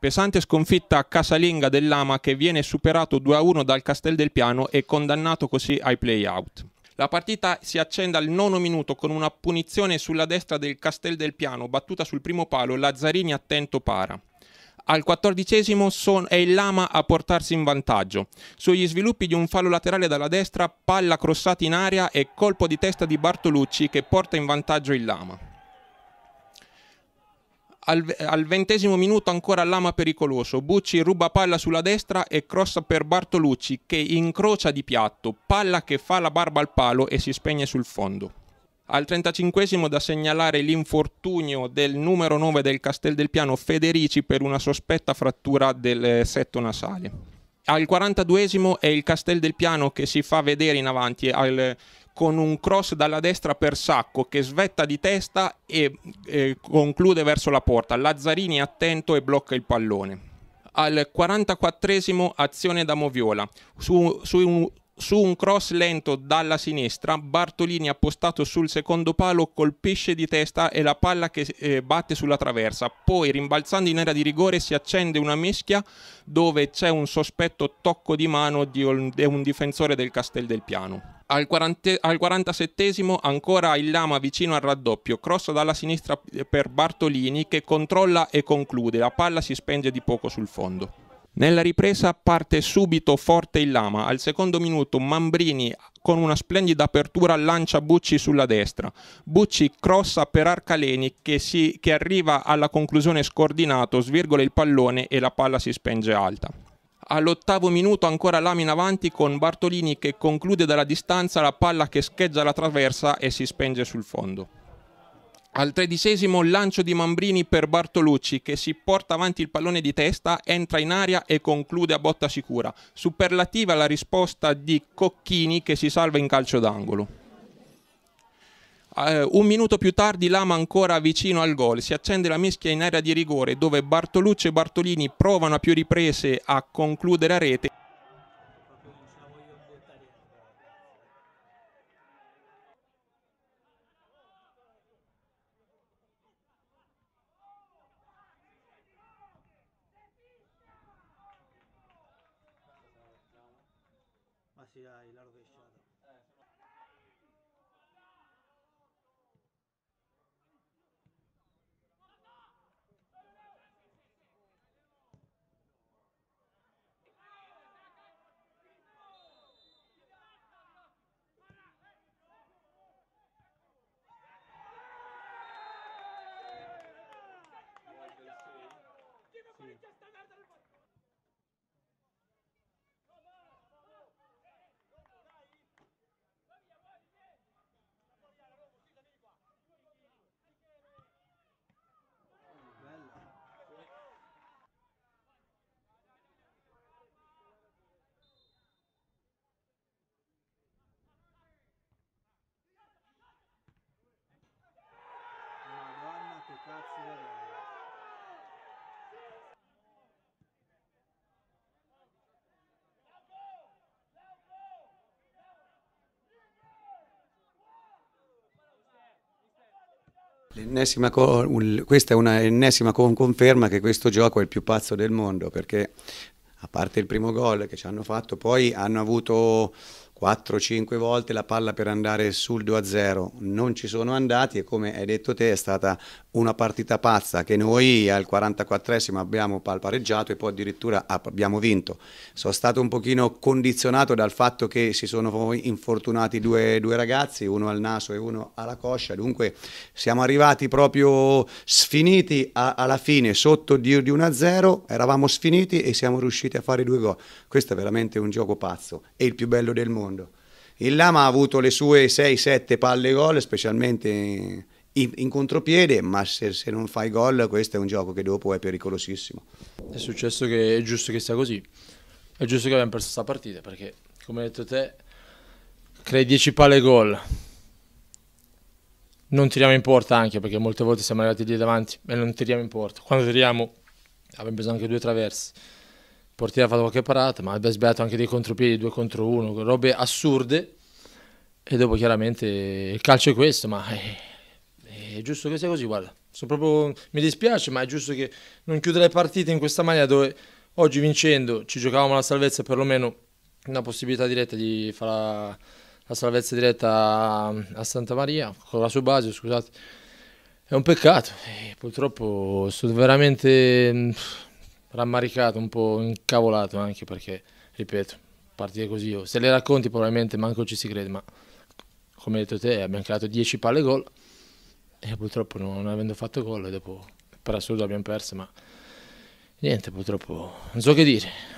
Pesante sconfitta casalinga dell'Ama che viene superato 2-1 dal Castel del Piano e condannato così ai play-out. La partita si accende al nono minuto con una punizione sulla destra del Castel del Piano, battuta sul primo palo, Lazzarini attento para. Al quattordicesimo è il Lama a portarsi in vantaggio. Sugli sviluppi di un fallo laterale dalla destra, palla crossata in aria e colpo di testa di Bartolucci che porta in vantaggio il Lama. Al, al, ventesimo minuto ancora Lama pericoloso, Bucci ruba palla sulla destra e crossa per Bartolucci che incrocia di piatto, palla che fa la barba al palo e si spegne sul fondo. Al 35 da segnalare l'infortunio del numero 9 del Castel del Piano Federici per una sospetta frattura del eh, setto nasale. Al 42 è il Castel del Piano che si fa vedere in avanti al con un cross dalla destra per Sacco che svetta di testa e, e conclude verso la porta. Lazzarini attento e blocca il pallone. Al 44esimo azione da Moviola. Su, su un, su un cross lento dalla sinistra, Bartolini appostato sul secondo palo colpisce di testa e la palla che eh, batte sulla traversa. Poi rimbalzando in area di rigore si accende una mischia dove c'è un sospetto tocco di mano di un, di un difensore del Castel del Piano al, 40, al 47 ancora il Lama vicino al raddoppio, cross dalla sinistra per Bartolini che controlla e conclude, la palla si spenge di poco sul fondo. Nella ripresa parte subito forte il Lama, al secondo minuto Mambrini con una splendida apertura lancia Bucci sulla destra. Bucci crossa per Arcaleni che, si, che arriva alla conclusione scordinato, svirgola il pallone e la palla si spenge alta. All'ottavo minuto ancora Lamina avanti con Bartolini che conclude dalla distanza la palla che scheggia la traversa e si spenge sul fondo. Al tredicesimo lancio di Mambrini per Bartolucci che si porta avanti il pallone di testa, entra in aria e conclude a botta sicura. Superlativa la risposta di Cocchini che si salva in calcio d'angolo. Uh, un minuto più tardi Lama ancora vicino al gol, si accende la mischia in area di rigore dove Bartolucci e Bartolini provano a più riprese a concludere a rete. Ma si dai, largo e ya están questa è una ennesima conferma che questo gioco è il più pazzo del mondo perché a parte il primo gol che ci hanno fatto, poi hanno avuto 4-5 volte la palla per andare sul 2-0, non ci sono andati e come hai detto te è stata una partita pazza che noi al 44esimo abbiamo palpareggiato e poi addirittura abbiamo vinto. Sono stato un pochino condizionato dal fatto che si sono infortunati due, due ragazzi, uno al naso e uno alla coscia, dunque siamo arrivati proprio sfiniti a, alla fine sotto di, di 1-0, eravamo sfiniti e siamo riusciti a fare due gol. Questo è veramente un gioco pazzo e il più bello del mondo. Il Lama ha avuto le sue 6-7 palle gol, specialmente in, in contropiede, ma se, se non fai gol questo è un gioco che dopo è pericolosissimo. È successo che è giusto che sia così, è giusto che abbiamo perso questa partita perché come hai detto te crei 10 palle gol, non tiriamo in porta anche perché molte volte siamo arrivati lì davanti e non tiriamo in porta. Quando tiriamo abbiamo preso anche due traversi, Il portiere ha fatto qualche parata, ma abbiamo sbagliato anche dei contropiedi, due contro uno, robe assurde. E dopo chiaramente il calcio è questo, ma eh, è giusto che sia così, guarda. Proprio, mi dispiace, ma è giusto che non chiudere le partite in questa maniera dove oggi vincendo ci giocavamo la salvezza perlomeno una possibilità diretta di fare la, salvezza diretta a, Santa Maria con la sua base, scusate. È un peccato, e purtroppo sono veramente mm, rammaricato, un po' incavolato anche perché, ripeto, partire così, se le racconti probabilmente manco ci si crede, ma come hai detto te abbiamo creato 10 palle gol, e eh, purtroppo non avendo fatto gol dopo per assurdo abbiamo perso ma niente purtroppo non so che dire